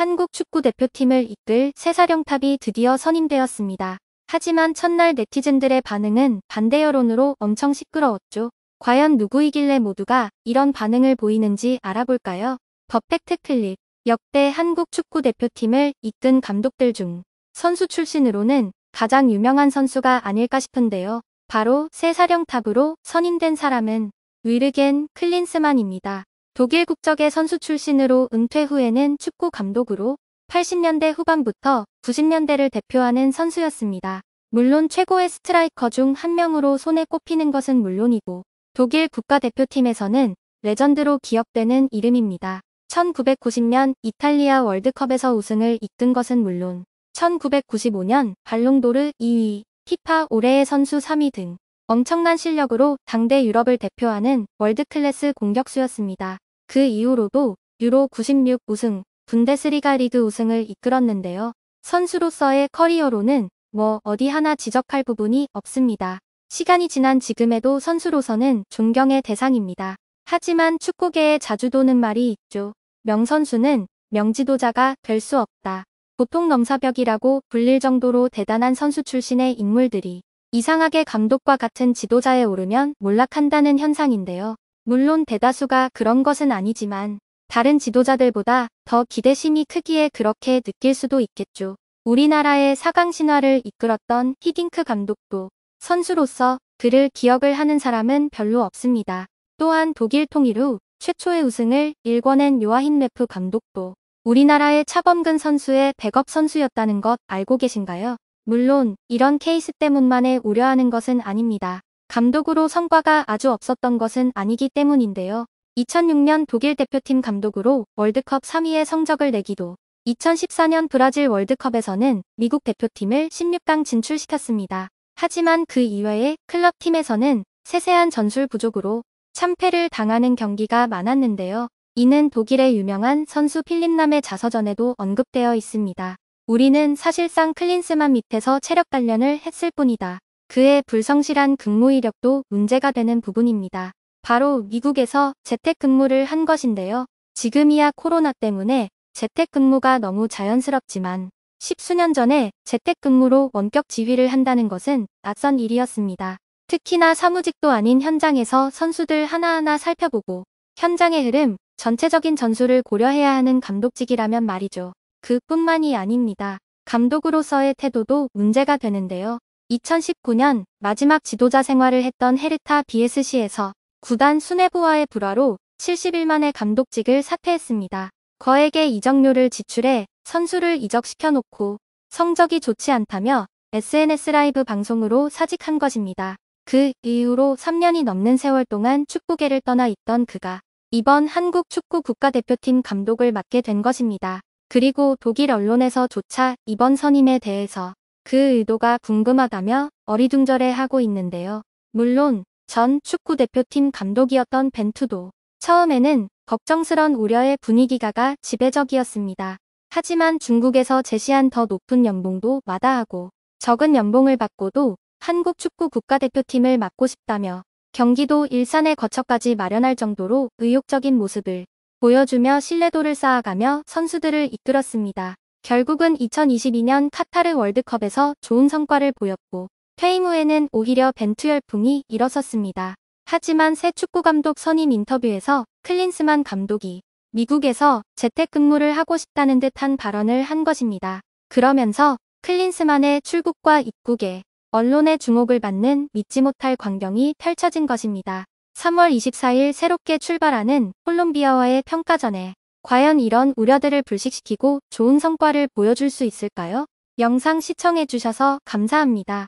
한국 축구대표팀을 이끌 새사령탑이 드디어 선임되었습니다. 하지만 첫날 네티즌들의 반응은 반대 여론으로 엄청 시끄러웠죠. 과연 누구이길래 모두가 이런 반응을 보이는지 알아볼까요? 버펙트 클립 역대 한국 축구대표팀을 이끈 감독들 중 선수 출신으로는 가장 유명한 선수가 아닐까 싶은데요. 바로 새사령탑으로 선임된 사람은 위르겐 클린스만입니다. 독일 국적의 선수 출신으로 은퇴 후에는 축구 감독으로 80년대 후반부터 90년대를 대표하는 선수였습니다. 물론 최고의 스트라이커 중 한 명으로 손에 꼽히는 것은 물론이고 독일 국가대표팀에서는 레전드로 기억되는 이름입니다. 1990년 이탈리아 월드컵에서 우승을 이끈 것은 물론 1995년 발롱도르 2위, 피파 올해의 선수 3위 등 엄청난 실력으로 당대 유럽을 대표하는 월드클래스 공격수였습니다. 그 이후로도 유로 96 우승, 분데스리가 리그 우승을 이끌었는데요. 선수로서의 커리어로는 뭐 어디 하나 지적할 부분이 없습니다. 시간이 지난 지금에도 선수로서는 존경의 대상입니다. 하지만 축구계에 자주 도는 말이 있죠. 명선수는 명지도자가 될 수 없다. 보통 넘사벽이라고 불릴 정도로 대단한 선수 출신의 인물들이 이상하게 감독과 같은 지도자에 오르면 몰락한다는 현상인데요. 물론 대다수가 그런 것은 아니지만 다른 지도자들보다 더 기대심이 크기에 그렇게 느낄 수도 있겠죠. 우리나라의 사강 신화를 이끌었던 히딩크 감독도 선수로서 그를 기억을 하는 사람은 별로 없습니다. 또한 독일 통일 후 최초의 우승을 일궈낸 요아힌 메프 감독도 우리나라의 차범근 선수의 백업 선수였다는 것 알고 계신가요? 물론 이런 케이스 때문만에 우려하는 것은 아닙니다. 감독으로 성과가 아주 없었던 것은 아니기 때문인데요. 2006년 독일 대표팀 감독으로 월드컵 3위의 성적을 내기도 2014년 브라질 월드컵에서는 미국 대표팀을 16강 진출시켰습니다. 하지만 그 이외에 클럽팀에서는 세세한 전술 부족으로 참패를 당하는 경기가 많았는데요. 이는 독일의 유명한 선수 필립남의 자서전에도 언급되어 있습니다. 우리는 사실상 클린스만 밑에서 체력 단련을 했을 뿐이다. 그의 불성실한 근무 이력도 문제가 되는 부분입니다. 바로 미국에서 재택근무를 한 것인데요. 지금이야 코로나 때문에 재택근무가 너무 자연스럽지만 십수년 전에 재택근무로 원격 지휘를 한다는 것은 낯선 일이었습니다. 특히나 사무직도 아닌 현장에서 선수들 하나하나 살펴보고 현장의 흐름, 전체적인 전술을 고려해야 하는 감독직이라면 말이죠. 그뿐만이 아닙니다. 감독으로서의 태도도 문제가 되는데요. 2019년 마지막 지도자 생활을 했던 헤르타 BSC에서 구단 수뇌부와의 불화로 70일 만에 감독직을 사퇴했습니다. 거액의 이적료를 지출해 선수를 이적시켜 놓고 성적이 좋지 않다며 SNS 라이브 방송으로 사직한 것입니다. 그 이후로 3년이 넘는 세월 동안 축구계를 떠나 있던 그가 이번 한국 축구 국가대표팀 감독을 맡게 된 것입니다. 그리고 독일 언론에서조차 이번 선임에 대해서 그 의도가 궁금하다며 어리둥절해 하고 있는데요. 물론 전 축구 대표팀 감독이었던 벤투도 처음에는 걱정스런 우려의 분위기가가 지배적이었습니다. 하지만 중국에서 제시한 더 높은 연봉도 마다하고 적은 연봉을 받고도 한국 축구 국가대표팀을 맡고 싶다며 경기도 일산의 거처까지 마련할 정도로 의욕적인 모습을 보여주며 신뢰도를 쌓아가며 선수들을 이끌었습니다. 결국은 2022년 카타르 월드컵에서 좋은 성과를 보였고 퇴임 후에는 오히려 벤투 열풍이 일어섰습니다. 하지만 새 축구감독 선임 인터뷰에서 클린스만 감독이 미국에서 재택근무를 하고 싶다는 듯한 발언을 한 것입니다. 그러면서 클린스만의 출국과 입국에 언론의 주목을 받는 믿지 못할 광경이 펼쳐진 것입니다. 3월 24일 새롭게 출발하는 콜롬비아와의 평가전에 과연 이런 우려들을 불식시키고 좋은 성과를 보여줄 수 있을까요? 영상 시청해주셔서 감사합니다.